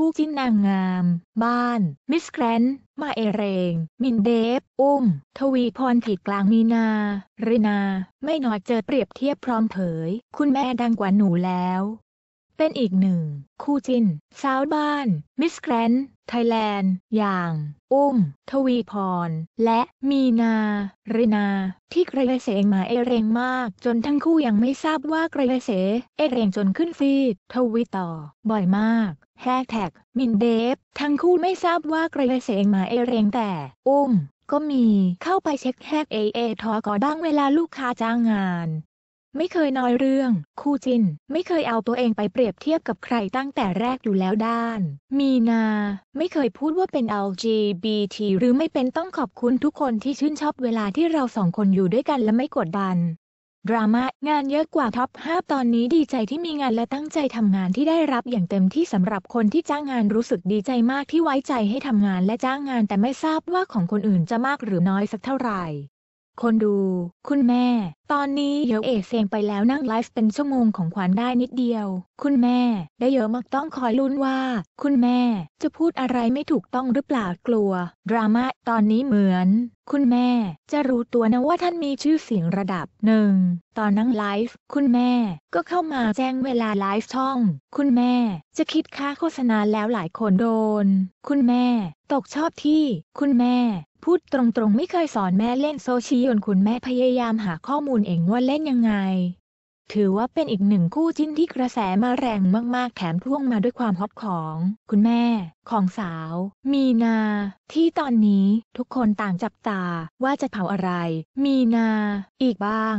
คู่จิ้นนางงาม บ้าน มิสแกรนมาเอเรง มินเดฟ อุ้ม ทวีพรถิดกลางมีนา รินา ไม่น้อยเจอเปรียบเทียบพร้อมเผย คุณแม่ดังกว่าหนูแล้วเป็นอีกหนึ่ง คู่จิ้นสาวบ้าน มิสแกรนไทยแลนด์อย่าง อุ้มทวีพรและมีนา รินาที่กระเสเองมาเอเรงมากจนทั้งคู่ยังไม่ทราบว่ากระเสเอเรงจนขึ้นฟีดทวีต่อ บ่อยมากแฮกแท็กมินเดฟทั้งคู่ไม่ทราบว่ากระเสเองมาเอเรงแต่อุ้มก็มีเข้าไปเช็คแฮกเอเอทอกอบ้างเวลาลูกค้าจ้างงานไม่เคยน้อยเรื่อง คู่จิน ไม่เคยเอาตัวเองไปเปรียบเทียบกับใครตั้งแต่แรกอยู่แล้วด้าน มีนา ไม่เคยพูดว่าเป็น LGBT หรือไม่เป็นต้องขอบคุณทุกคนที่ชื่นชอบเวลาที่เราสองคนอยู่ด้วยกันและไม่กดดัน ดราม่างานเยอะกว่าท็อป5ตอนนี้ดีใจที่มีงานและตั้งใจทำงานที่ได้รับอย่างเต็มที่สำหรับคนที่จ้างงานรู้สึกดีใจมากที่ไว้ใจให้ทำงานและจ้างงาน แต่ไม่ทราบว่าของคนอื่นจะมากหรือน้อยสักเท่าไหร่คนดู คุณแม่ ตอนนี้เยอะเอเซงไปแล้วนั่งไลฟ์เป็นชั่วโมงของขวัญได้นิดเดียว คุณแม่ได้เยอะมากต้องคอยลุ้นว่า คุณแม่ จะพูดอะไรไม่ถูกต้องหรือเปล่ากลัวดราม่าตอนนี้เหมือน คุณแม่ จะรู้ตัวนะว่าท่านมีชื่อเสียงระดับหนึ่งตอนนั่งไลฟ์ คุณแม่ ก็เข้ามาแจ้งเวลาไลฟ์ช่อง คุณแม่ จะคิดค่าโฆษณาแล้วหลายคนโดน คุณแม่ ตกชอบที่ คุณแม่พูดตรงๆไม่เคยสอนแม่เล่นโซเชียลคุณแม่พยายามหาข้อมูลเองว่าเล่นยังไง ถือว่าเป็นอีกหนึ่งคู่จิ้นที่กระแสมาแรงมากๆ แถมพ่วงมาด้วยความฮอตของ คุณแม่ ของสาว มีนา ที่ตอนนี้ทุกคนต่างจับตาว่าจะเผาอะไร มีนาอีกบ้าง